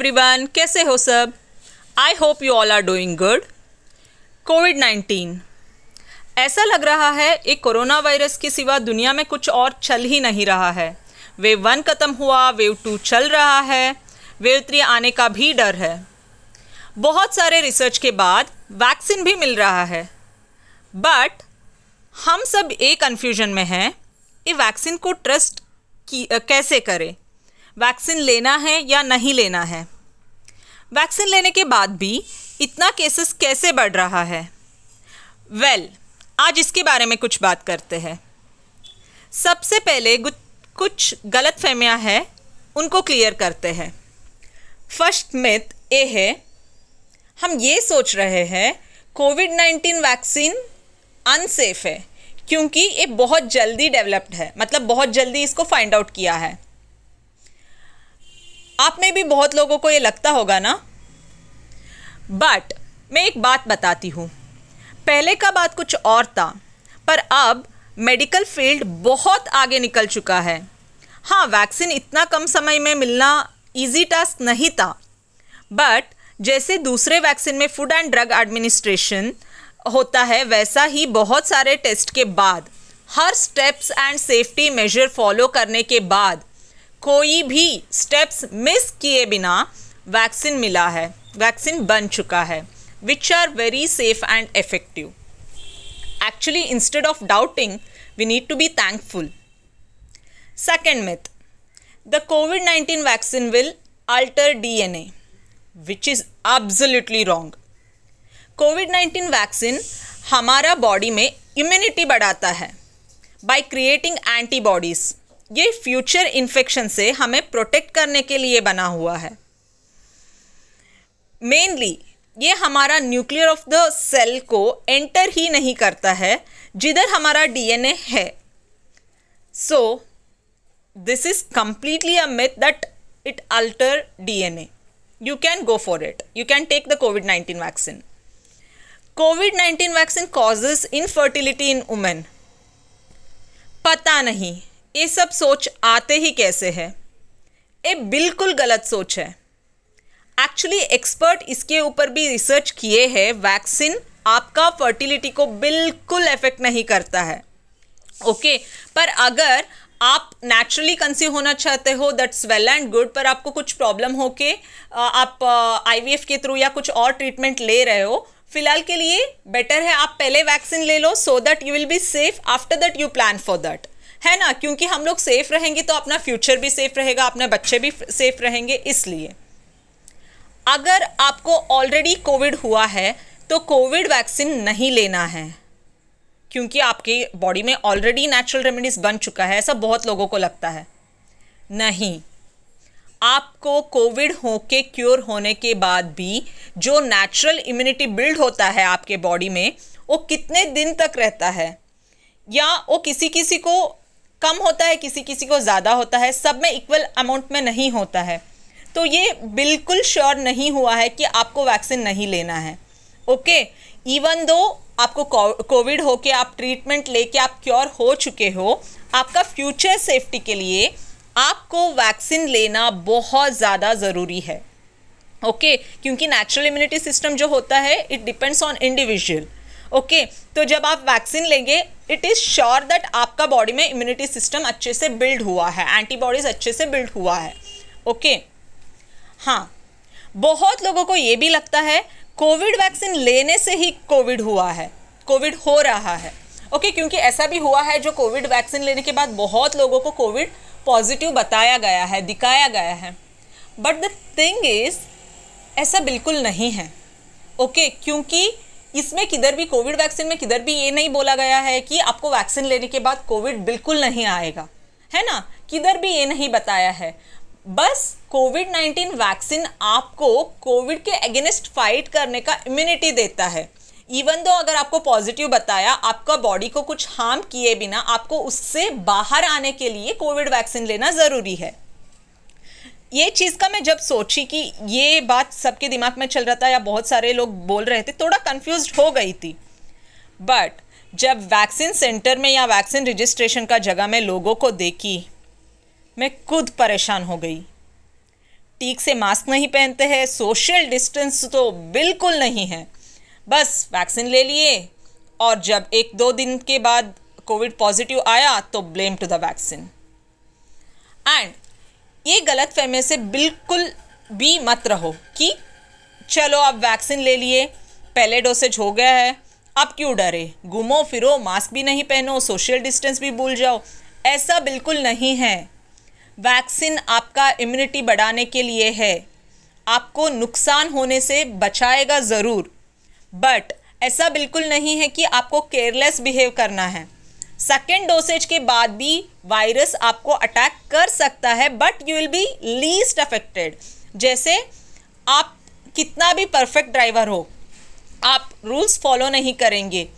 Everyone कैसे हो सब I hope you all are doing good COVID nineteen ऐसा लग रहा है एक कोरोना वायरस के सिवा दुनिया में कुछ और चल ही नहीं रहा है वेव वन ख़त्म हुआ वेव टू चल रहा है वेव थ्री आने का भी डर है बहुत सारे रिसर्च के बाद वैक्सीन भी मिल रहा है बट हम सब एक कन्फ्यूजन में हैं ये वैक्सीन को ट्रस्ट की कैसे करें वैक्सीन लेना है या नहीं लेना है वैक्सीन लेने के बाद भी इतना केसेस कैसे बढ़ रहा है वेल well, आज इसके बारे में कुछ बात करते हैं सबसे पहले कुछ गलत फहमियाँ हैं उनको क्लियर करते हैं फर्स्ट मिथ ये है हम ये सोच रहे हैं कोविड नाइन्टीन वैक्सीन अनसेफ है क्योंकि ये बहुत जल्दी डेवलप्ड है मतलब बहुत जल्दी इसको फाइंड आउट किया है आप में भी बहुत लोगों को ये लगता होगा ना बट मैं एक बात बताती हूँ पहले का बात कुछ और था पर अब मेडिकल फील्ड बहुत आगे निकल चुका है हाँ वैक्सीन इतना कम समय में मिलना इजी टास्क नहीं था बट जैसे दूसरे वैक्सीन में फूड एंड ड्रग एडमिनिस्ट्रेशन होता है वैसा ही बहुत सारे टेस्ट के बाद हर steps and safety measure follow करने के बाद कोई भी स्टेप्स मिस किए बिना वैक्सीन मिला है वैक्सीन बन चुका है which are very safe and effective actually instead of doubting we need to be thankful second myth the COVID nineteen vaccine will alter D N A which is absolutely wrong COVID nineteen vaccine हमारा body में immunity बढ़ाता है by creating antibodies ये future infection से हमें protect करने के लिए बना हुआ है मेनली ये हमारा न्यूक्लियर ऑफ द सेल को एंटर ही नहीं करता है जिधर हमारा डीएनए है so this is completely a myth that it alter DNA you can go for it you can take the COVID nineteen vaccine COVID nineteen vaccine causes infertility in women पता नहीं ये सब सोच आते ही कैसे है ये बिल्कुल गलत सोच है एक्चुअली एक्सपर्ट इसके ऊपर भी रिसर्च किए हैं वैक्सीन आपका फर्टिलिटी को बिल्कुल इफेक्ट नहीं करता है ओके okay, पर अगर आप नेचुरली कंसीव होना चाहते हो दैट्स वेल एंड गुड पर आपको कुछ प्रॉब्लम हो के आप आईवीएफ के थ्रू या कुछ और ट्रीटमेंट ले रहे हो फिलहाल के लिए बेटर है आप पहले वैक्सीन ले लो so that you will be safe after that you plan for that है ना क्योंकि हम लोग सेफ रहेंगे तो अपना फ्यूचर भी सेफ रहेगा अपने बच्चे भी सेफ रहेंगे इसलिए अगर आपको ऑलरेडी कोविड हुआ है तो कोविड वैक्सीन नहीं लेना है क्योंकि आपकी बॉडी में ऑलरेडी नेचुरल रेमेडीज़ बन चुका है ऐसा बहुत लोगों को लगता है नहीं आपको कोविड होके क्योर होने के बाद भी जो नेचुरल इम्यूनिटी बिल्ड होता है आपके बॉडी में वो कितने दिन तक रहता है या वो किसी किसी को कम होता है किसी किसी को ज़्यादा होता है सब में इक्वल अमाउंट में नहीं होता है तो ये बिल्कुल श्योर नहीं हुआ है कि आपको वैक्सीन नहीं लेना है ओके इवन दो आपको कोविड हो के आप ट्रीटमेंट लेके आप क्योर हो चुके हो आपका फ्यूचर सेफ्टी के लिए आपको वैक्सीन लेना बहुत ज़्यादा ज़रूरी है ओके okay, क्योंकि नेचुरल इम्यूनिटी सिस्टम जो होता है it depends on individual okay तो जब आप वैक्सीन लेंगे इट इज़ श्योर दैट आपका बॉडी में इम्यूनिटी सिस्टम अच्छे से बिल्ड हुआ है एंटीबॉडीज़ अच्छे से बिल्ड हुआ है ओके okay. हाँ बहुत लोगों को ये भी लगता है कोविड वैक्सीन लेने से ही कोविड हुआ है कोविड हो रहा है ओके okay, क्योंकि ऐसा भी हुआ है जो कोविड वैक्सीन लेने के बाद बहुत लोगों को कोविड पॉजिटिव बताया गया है दिखाया गया है बट द थिंग इज़ ऐसा बिल्कुल नहीं है ओके okay, क्योंकि इसमें किधर भी कोविड वैक्सीन में किधर भी ये नहीं बोला गया है कि आपको वैक्सीन लेने के बाद कोविड बिल्कुल नहीं आएगा है ना किधर भी ये नहीं बताया है बस कोविड नाइन्टीन वैक्सीन आपको कोविड के अगेंस्ट फाइट करने का इम्यूनिटी देता है इवन दो अगर आपको पॉजिटिव बताया आपका बॉडी को कुछ हार्म किए बिना आपको उससे बाहर आने के लिए कोविड वैक्सीन लेना ज़रूरी है ये चीज़ का मैं जब सोची कि ये बात सबके दिमाग में चल रहा था या बहुत सारे लोग बोल रहे थे थोड़ा कंफ्यूज हो गई थी बट जब वैक्सीन सेंटर में या वैक्सीन रजिस्ट्रेशन का जगह में लोगों को देखी मैं खुद परेशान हो गई ठीक से मास्क नहीं पहनते हैं सोशल डिस्टेंस तो बिल्कुल नहीं है बस वैक्सीन ले लिए और जब एक दो दिन के बाद कोविड पॉजिटिव आया तो blame to the vaccine and ये गलत फहमे से बिल्कुल भी मत रहो कि चलो आप वैक्सीन ले लिए पहले डोसेज हो गया है अब क्यों डरे घूमो फिरो मास्क भी नहीं पहनो सोशल डिस्टेंस भी भूल जाओ ऐसा बिल्कुल नहीं है वैक्सीन आपका इम्यूनिटी बढ़ाने के लिए है आपको नुकसान होने से बचाएगा ज़रूर बट ऐसा बिल्कुल नहीं है कि आपको केयरलेस बिहेव करना है सेकेंड डोसेज के बाद भी वायरस आपको अटैक कर सकता है but you will be least affected जैसे आप कितना भी परफेक्ट ड्राइवर हो आप रूल्स फॉलो नहीं करेंगे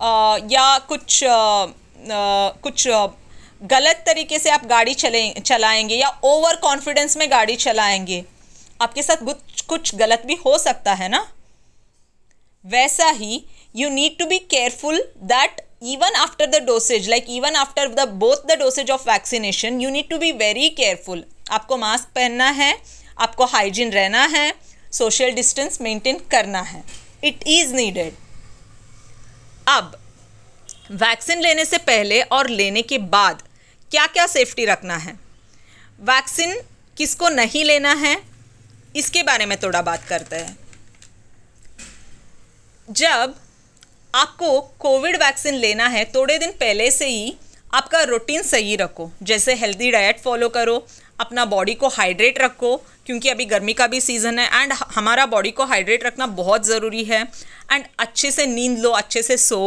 आ, या कुछ आ, आ, कुछ आ, गलत तरीके से आप गाड़ी चले चलाएंगे या ओवर कॉन्फिडेंस में गाड़ी चलाएंगे आपके साथ कुछ कुछ गलत भी हो सकता है ना वैसा ही you need to be careful that even after the dosage like even after the both the dosage of vaccination you need to be very careful आपको मास्क पहनना है आपको हाइजीन रहना है सोशल डिस्टेंस मेंटेन करना है इट इज़ नीडेड अब vaccine लेने से पहले और लेने के बाद क्या क्या सेफ्टी रखना है वैक्सीन किसको नहीं लेना है इसके बारे में थोड़ा बात करते हैं जब आपको कोविड वैक्सीन लेना है थोड़े दिन पहले से ही आपका रूटीन सही रखो जैसे हेल्दी डाइट फॉलो करो अपना बॉडी को हाइड्रेट रखो क्योंकि अभी गर्मी का भी सीज़न है एंड हमारा बॉडी को हाइड्रेट रखना बहुत ज़रूरी है एंड अच्छे से नींद लो अच्छे से सो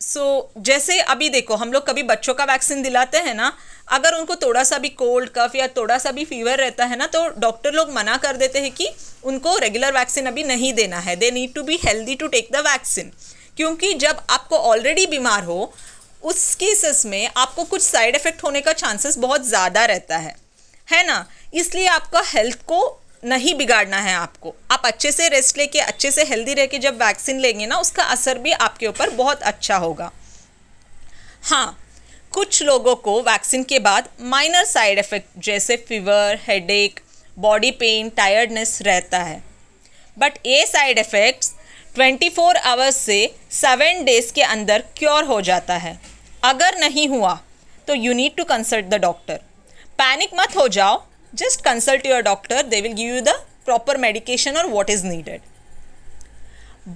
सो so, जैसे अभी देखो हम लोग कभी बच्चों का वैक्सीन दिलाते हैं ना अगर उनको थोड़ा सा भी कोल्ड कफ या थोड़ा सा भी फीवर रहता है ना तो डॉक्टर लोग मना कर देते हैं कि उनको रेगुलर वैक्सीन अभी नहीं देना है they need to be healthy to take the vaccine क्योंकि जब आपको ऑलरेडी बीमार हो उस केसेस में आपको कुछ साइड इफ़ेक्ट होने का चांसेस बहुत ज़्यादा रहता है है ना इसलिए आपका हेल्थ को नहीं बिगाड़ना है आपको आप अच्छे से रेस्ट लेके अच्छे से हेल्दी रह के जब वैक्सीन लेंगे ना उसका असर भी आपके ऊपर बहुत अच्छा होगा हाँ कुछ लोगों को वैक्सीन के बाद माइनर साइड इफ़ेक्ट जैसे fever headache body pain tiredness रहता है बट ये साइड इफ़ेक्ट्स 24 आवर्स से सेवन डेज़ के अंदर क्योर हो जाता है अगर नहीं हुआ तो you need to consult the doctor panic मत हो जाओ just consult your doctor they will give you the proper medication or what is needed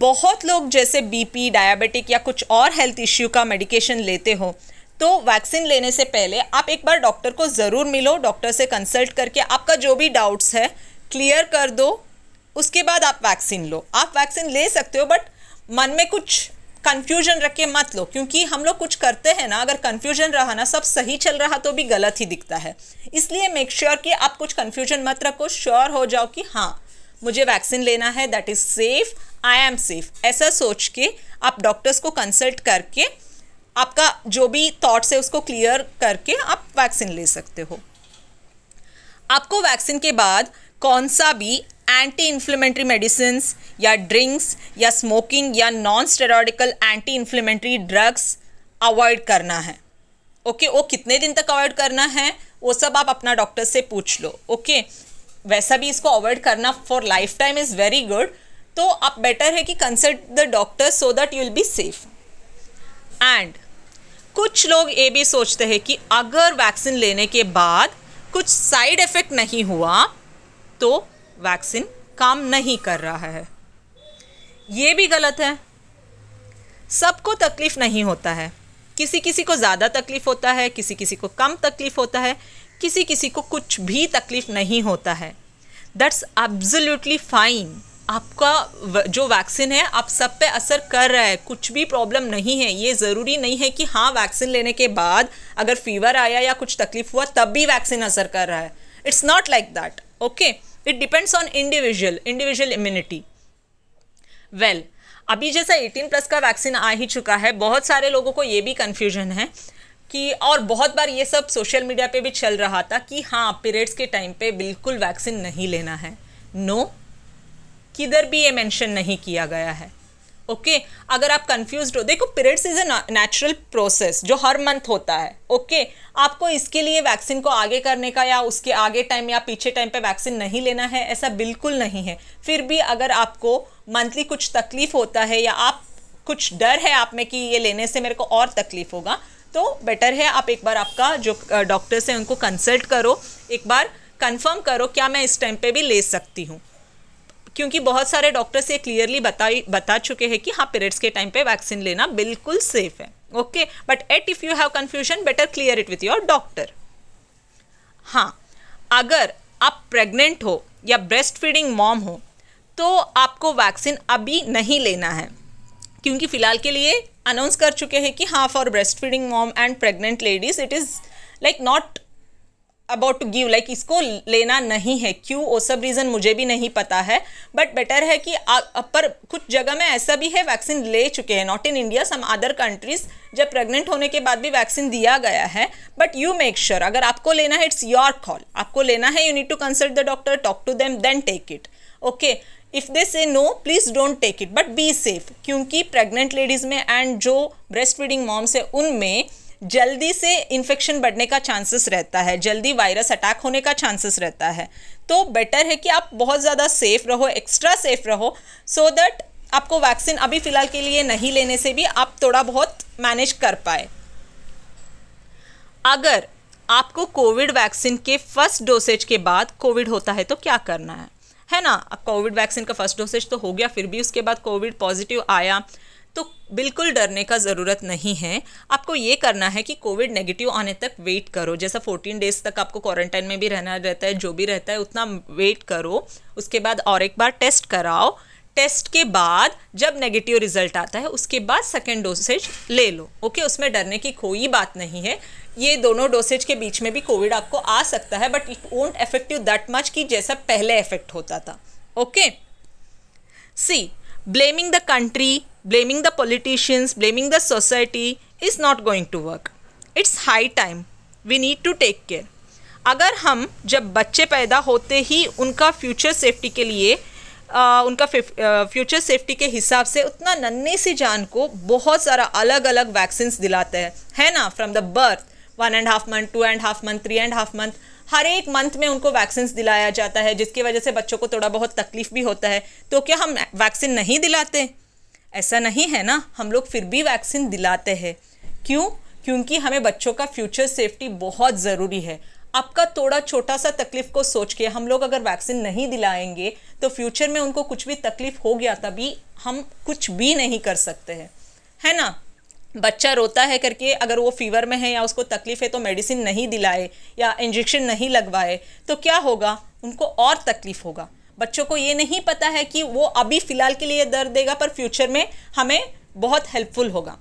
बहुत लोग जैसे बीपी डायबिटिक या कुछ और हेल्थ इश्यू का मेडिकेशन लेते हो तो वैक्सीन लेने से पहले आप एक बार डॉक्टर को ज़रूर मिलो डॉक्टर से कंसल्ट करके आपका जो भी डाउट्स है क्लियर कर दो उसके बाद आप वैक्सीन लो आप वैक्सीन ले सकते हो बट मन में कुछ कंफ्यूजन रख के मत लो क्योंकि हम लोग कुछ करते हैं ना अगर कंफ्यूजन रहा ना सब सही चल रहा तो भी गलत ही दिखता है इसलिए मेक श्योर sure कि आप कुछ कंफ्यूजन मत रखो श्योर हो जाओ कि हाँ मुझे वैक्सीन लेना है that is safe I am safe ऐसा सोच के आप डॉक्टर्स को कंसल्ट करके आपका जो भी थॉट्स है उसको क्लियर करके आप वैक्सीन ले सकते हो आपको वैक्सीन के बाद कौन सा भी एंटी इन्फ्लेमेंट्री मेडिसिन या ड्रिंक्स या स्मोकिंग या non steroidal anti inflammatory drugs avoid करना है ओके okay, वो कितने दिन तक अवॉइड करना है वो सब आप अपना डॉक्टर से पूछ लो ओके okay? वैसा भी इसको अवॉइड करना for life time is very good तो आप बेटर है कि consult the doctor so that you will be safe and कुछ लोग ये भी सोचते हैं कि अगर वैक्सीन लेने के बाद कुछ साइड इफ़ेक्ट नहीं हुआ तो वैक्सीन काम नहीं कर रहा है ये भी गलत है सबको तकलीफ़ नहीं होता है किसी किसी को ज़्यादा तकलीफ़ होता है किसी किसी को कम तकलीफ़ होता है किसी किसी को कुछ भी तकलीफ़ नहीं होता है दैट्स एब्जोल्युटली फाइन आपका जो वैक्सीन है आप सब पे असर कर रहा है कुछ भी प्रॉब्लम नहीं है ये ज़रूरी नहीं है कि हाँ वैक्सीन लेने के बाद अगर फीवर आया या कुछ तकलीफ़ हुआ तब भी वैक्सीन असर कर रहा है it's not like that okay it depends on individual individual immunity well अभी जैसा 18 प्लस का वैक्सीन आ ही चुका है बहुत सारे लोगों को ये भी कन्फ्यूजन है कि और बहुत बार ये सब सोशल मीडिया पे भी चल रहा था कि हाँ पीरियड्स के टाइम पे बिल्कुल वैक्सीन नहीं लेना है नो no, किधर भी ये मेंशन नहीं किया गया है ओके okay? अगर आप कंफ्यूज हो देखो periods is a natural process जो हर मंथ होता है ओके okay? आपको इसके लिए वैक्सीन को आगे करने का या उसके आगे टाइम या पीछे टाइम पे वैक्सीन नहीं लेना है ऐसा बिल्कुल नहीं है फिर भी अगर आपको मंथली कुछ तकलीफ होता है या आप कुछ डर है आप में कि ये लेने से मेरे को और तकलीफ होगा तो बेटर है आप एक बार आपका जो डॉक्टर्स हैं उनको कंसल्ट करो एक बार कंफर्म करो क्या मैं इस टाइम पे भी ले सकती हूँ क्योंकि बहुत सारे डॉक्टर्स ये क्लियरली बता बता चुके हैं कि हाँ पीरियड्स के टाइम पे वैक्सीन लेना बिल्कुल सेफ है okay but at if you have confusion better clear it with your doctor हाँ अगर आप प्रेग्नेंट हो या ब्रेस्ट फीडिंग मॉम हो तो आपको वैक्सीन अभी नहीं लेना है क्योंकि फ़िलहाल के लिए अनाउंस कर चुके हैं कि हाँ for breast feeding mom and pregnant ladies it is like not about to give like इसको लेना नहीं है क्यों वो सब रीज़न मुझे भी नहीं पता है बट बेटर है कि आ, पर कुछ जगह में ऐसा भी है वैक्सीन ले चुके हैं not in India some other countries जब प्रेग्नेंट होने के बाद भी वैक्सीन दिया गया है बट यू मेक श्योर अगर आपको लेना है इट्स योर कॉल आपको लेना है you need to consult the doctor talk to them then take it okay if they say no please don't take it but be safe क्योंकि pregnant ladies में and जो ब्रेस्ट फीडिंग मॉम्स है उनमें जल्दी से इन्फेक्शन बढ़ने का chances रहता है जल्दी वायरस अटैक होने का चांसेस रहता है तो बेटर है कि आप बहुत ज़्यादा सेफ रहो एक्स्ट्रा सेफ रहो सो so दैट आपको वैक्सीन अभी फ़िलहाल के लिए नहीं लेने से भी आप थोड़ा बहुत मैनेज कर पाए अगर आपको कोविड वैक्सीन के फर्स्ट डोसेज के बाद कोविड होता है तो क्या करना है है ना कोविड वैक्सीन का फर्स्ट डोसेज तो हो गया फिर भी उसके बाद कोविड पॉजिटिव आया तो बिल्कुल डरने का ज़रूरत नहीं है आपको ये करना है कि कोविड नेगेटिव आने तक वेट करो जैसा फोर्टीन डेज़ तक आपको क्वारंटाइन में भी रहना रहता है जो भी रहता है उतना वेट करो उसके बाद और एक बार टेस्ट कराओ टेस्ट के बाद जब नेगेटिव रिजल्ट आता है उसके बाद सेकेंड डोसेज ले लो ओके उसमें डरने की कोई बात नहीं है ये दोनों डोसेज के बीच में भी कोविड आपको आ सकता है but it won't effective you that much कि जैसा पहले इफेक्ट होता था okay see blaming the country blaming the politicians, blaming the society is not going to work. It's high time. We need to take care. अगर हम जब बच्चे पैदा होते ही उनका फ्यूचर सेफ्टी के लिए आ, उनका फ्यूचर सेफ्टी के हिसाब से उतना नन्हे सी जान को बहुत सारा अलग अलग वैक्सीन्स दिलाते हैं है ना from the birth one and half month two and half month three and half month हर एक मंथ में उनको वैक्सीन्स दिलाया जाता है जिसकी वजह से बच्चों को थोड़ा बहुत तकलीफ भी होता है तो क्या हम वैक्सीन नहीं दिलाते ऐसा नहीं है ना हम लोग फिर भी वैक्सीन दिलाते हैं क्यों क्योंकि हमें बच्चों का फ्यूचर सेफ्टी बहुत ज़रूरी है आपका थोड़ा छोटा सा तकलीफ को सोच के हम लोग अगर वैक्सीन नहीं दिलाएंगे तो फ्यूचर में उनको कुछ भी तकलीफ हो गया तभी हम कुछ भी नहीं कर सकते हैं है ना बच्चा रोता है करके अगर वो फीवर में है या उसको तकलीफ़ है तो मेडिसिन नहीं दिलाए या इंजेक्शन नहीं लगवाए तो क्या होगा उनको और तकलीफ़ होगा बच्चों को ये नहीं पता है कि वो अभी फ़िलहाल के लिए दर्द देगा पर फ्यूचर में हमें बहुत हेल्पफुल होगा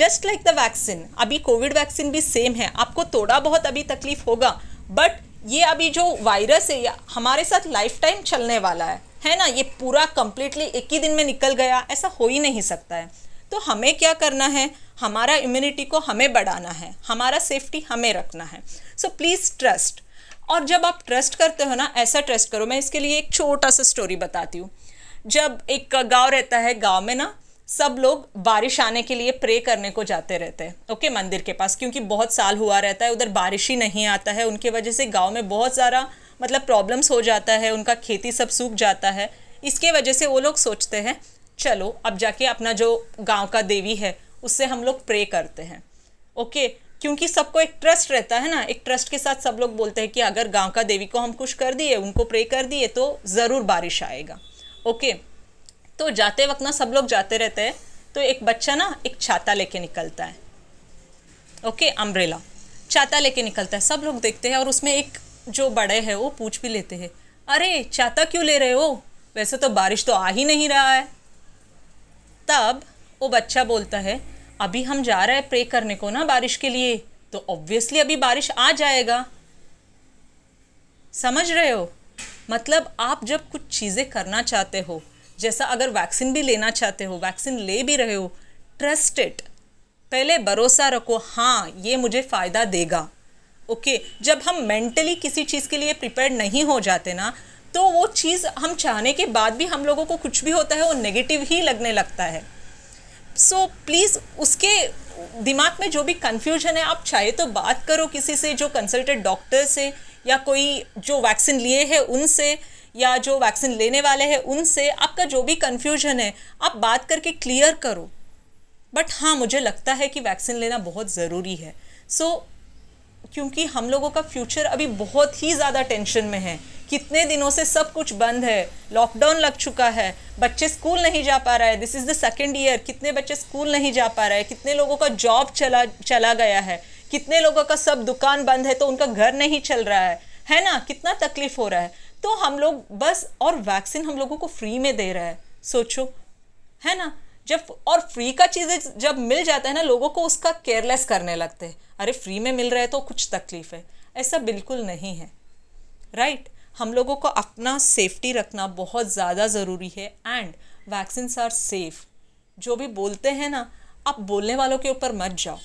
जस्ट लाइक द वैक्सीन अभी कोविड वैक्सीन भी सेम है आपको थोड़ा बहुत अभी तकलीफ होगा बट ये अभी जो वायरस है हमारे साथ लाइफ टाइम चलने वाला है है ना ये पूरा कम्प्लीटली एक ही दिन में निकल गया ऐसा हो ही नहीं सकता है तो हमें क्या करना है हमारा इम्यूनिटी को हमें बढ़ाना है हमारा सेफ्टी हमें रखना है सो प्लीज़ ट्रस्ट और जब आप ट्रस्ट करते हो ना ऐसा ट्रस्ट करो मैं इसके लिए एक छोटा सा स्टोरी बताती हूँ जब एक गांव रहता है गांव में ना सब लोग बारिश आने के लिए प्रे करने को जाते रहते हैं ओके मंदिर के पास क्योंकि बहुत साल हुआ रहता है उधर बारिश ही नहीं आता है उनके वजह से गांव में बहुत सारा मतलब प्रॉब्लम्स हो जाता है उनका खेती सब सूख जाता है इसके वजह से वो लोग सोचते हैं चलो अब जाके अपना जो गांव का देवी है उससे हम लोग प्रे करते हैं ओके क्योंकि सबको एक ट्रस्ट रहता है ना एक ट्रस्ट के साथ सब लोग बोलते हैं कि अगर गांव का देवी को हम कुछ कर दिए उनको प्रे कर दिए तो ज़रूर बारिश आएगा ओके तो जाते वक्त ना सब लोग जाते रहते हैं तो एक बच्चा ना एक छाता लेके निकलता है ओके अम्ब्रेला छाता लेके निकलता है सब लोग देखते हैं और उसमें एक जो बड़े हैं वो पूछ भी लेते हैं अरे छाता क्यों ले रहे हो वैसे तो बारिश तो आ ही नहीं रहा है तब वो बच्चा बोलता है अभी हम जा रहे हैं प्रे करने को ना बारिश के लिए तो ऑब्वियसली अभी बारिश आ जाएगा समझ रहे हो मतलब आप जब कुछ चीज़ें करना चाहते हो जैसा अगर वैक्सीन भी लेना चाहते हो वैक्सीन ले भी रहे हो ट्रस्ट इट पहले भरोसा रखो हाँ ये मुझे फ़ायदा देगा ओके okay, जब हम मेंटली किसी चीज़ के लिए प्रिपेयर नहीं हो जाते ना तो वो चीज़ हम चाहने के बाद भी हम लोगों को कुछ भी होता है वो नेगेटिव ही लगने लगता है सो so, प्लीज़ उसके दिमाग में जो भी कन्फ्यूजन है आप चाहे तो बात करो किसी से जो कंसल्टेड डॉक्टर से या कोई जो वैक्सीन लिए है उनसे या जो वैक्सीन लेने वाले हैं उनसे आपका जो भी कन्फ्यूजन है आप बात करके क्लियर करो बट हाँ मुझे लगता है कि वैक्सीन लेना बहुत ज़रूरी है सो so, क्योंकि हम लोगों का फ्यूचर अभी बहुत ही ज़्यादा टेंशन में है कितने दिनों से सब कुछ बंद है लॉकडाउन लग चुका है बच्चे स्कूल नहीं जा पा रहा है this is the second year कितने बच्चे स्कूल नहीं जा पा रहा है कितने लोगों का जॉब चला चला गया है कितने लोगों का सब दुकान बंद है तो उनका घर नहीं चल रहा है है ना कितना तकलीफ हो रहा है तो हम लोग बस और वैक्सीन हम लोगों को फ्री में दे रहा है सोचो है ना जब और फ्री का चीज़ें जब मिल जाता है ना लोगों को उसका केयरलेस करने लगते हैं अरे फ्री में मिल रहा है तो कुछ तकलीफ़ है ऐसा बिल्कुल नहीं है राइट right? हम लोगों को अपना सेफ्टी रखना बहुत ज़्यादा ज़रूरी है एंड वैक्सीन आर सेफ जो भी बोलते हैं ना आप बोलने वालों के ऊपर मत जाओ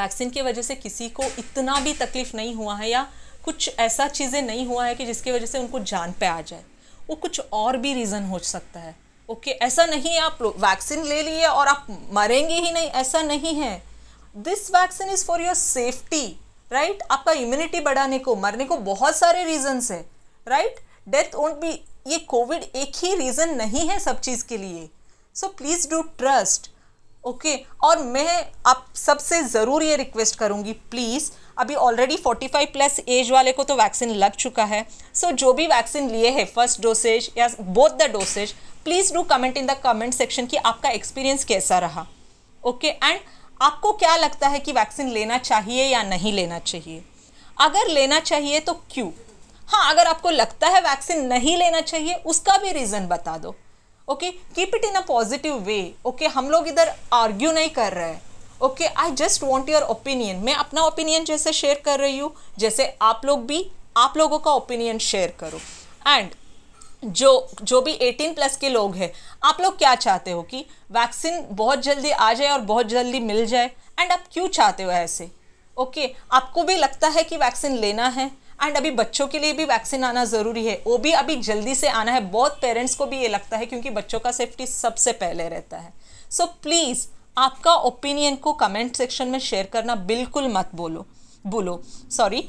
वैक्सीन की वजह से किसी को इतना भी तकलीफ़ नहीं हुआ है या कुछ ऐसा चीज़ें नहीं हुआ है कि जिसकी वजह से उनको जान पे आ जाए वो कुछ और भी रीज़न हो सकता है ओके ऐसा नहीं है आप वैक्सीन ले लिए और आप मरेंगे ही नहीं ऐसा नहीं है this vaccine is for your safety right आपका इम्यूनिटी बढ़ाने को मरने को बहुत सारे रीजन्स है राइट डेथ ओंट बी ये कोविड एक ही रीज़न नहीं है सब चीज़ के लिए so please do trust okay और मैं आप सबसे ज़रूर ये रिक्वेस्ट करूँगी प्लीज़ अभी ऑलरेडी 45 प्लस एज वाले को तो वैक्सीन लग चुका है सो so, जो भी वैक्सीन लिए है फर्स्ट डोसेज या both the dosage please do comment in the comment section कि आपका एक्सपीरियंस कैसा रहा ओके okay? एंड आपको क्या लगता है कि वैक्सीन लेना चाहिए या नहीं लेना चाहिए अगर लेना चाहिए तो क्यों हाँ अगर आपको लगता है वैक्सीन नहीं लेना चाहिए उसका भी रीज़न बता दो okay keep it in a positive way okay हम लोग इधर आर्ग्यू नहीं कर रहे हैं okay I just want your opinion मैं अपना ओपिनियन जैसे शेयर कर रही हूँ जैसे आप लोग भी आप लोगों का ओपिनियन शेयर करो एंड जो जो भी 18 प्लस के लोग हैं आप लोग क्या चाहते हो कि वैक्सीन बहुत जल्दी आ जाए और बहुत जल्दी मिल जाए एंड आप क्यों चाहते हो ऐसे ओके okay, आपको भी लगता है कि वैक्सीन लेना है एंड अभी बच्चों के लिए भी वैक्सीन आना ज़रूरी है वो भी अभी जल्दी से आना है बहुत पेरेंट्स को भी ये लगता है क्योंकि बच्चों का सेफ्टी सबसे पहले रहता है सो so, प्लीज़ आपका ओपिनियन को कमेंट सेक्शन में शेयर करना बिल्कुल मत बोलो बोलो सॉरी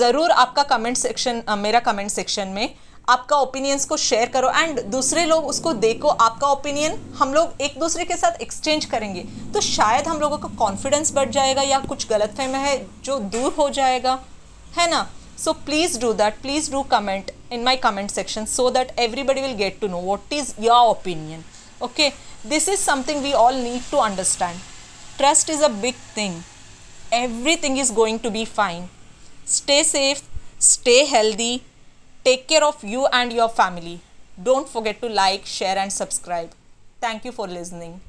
ज़रूर आपका कमेंट सेक्शन मेरा कमेंट सेक्शन में आपका ओपिनियंस को शेयर करो एंड दूसरे लोग उसको देखो आपका ओपिनियन हम लोग एक दूसरे के साथ एक्सचेंज करेंगे तो शायद हम लोगों का कॉन्फिडेंस बढ़ जाएगा या कुछ गलत फहम है जो दूर हो जाएगा है ना so please do that please do comment in my comment section so that everybody will get to know what is your opinion okay this is something we all need to understand trust is a big thing everything is going to be fine stay safe stay healthy Take care of you and your family. Don't forget to like, share and subscribe. Thank you for listening.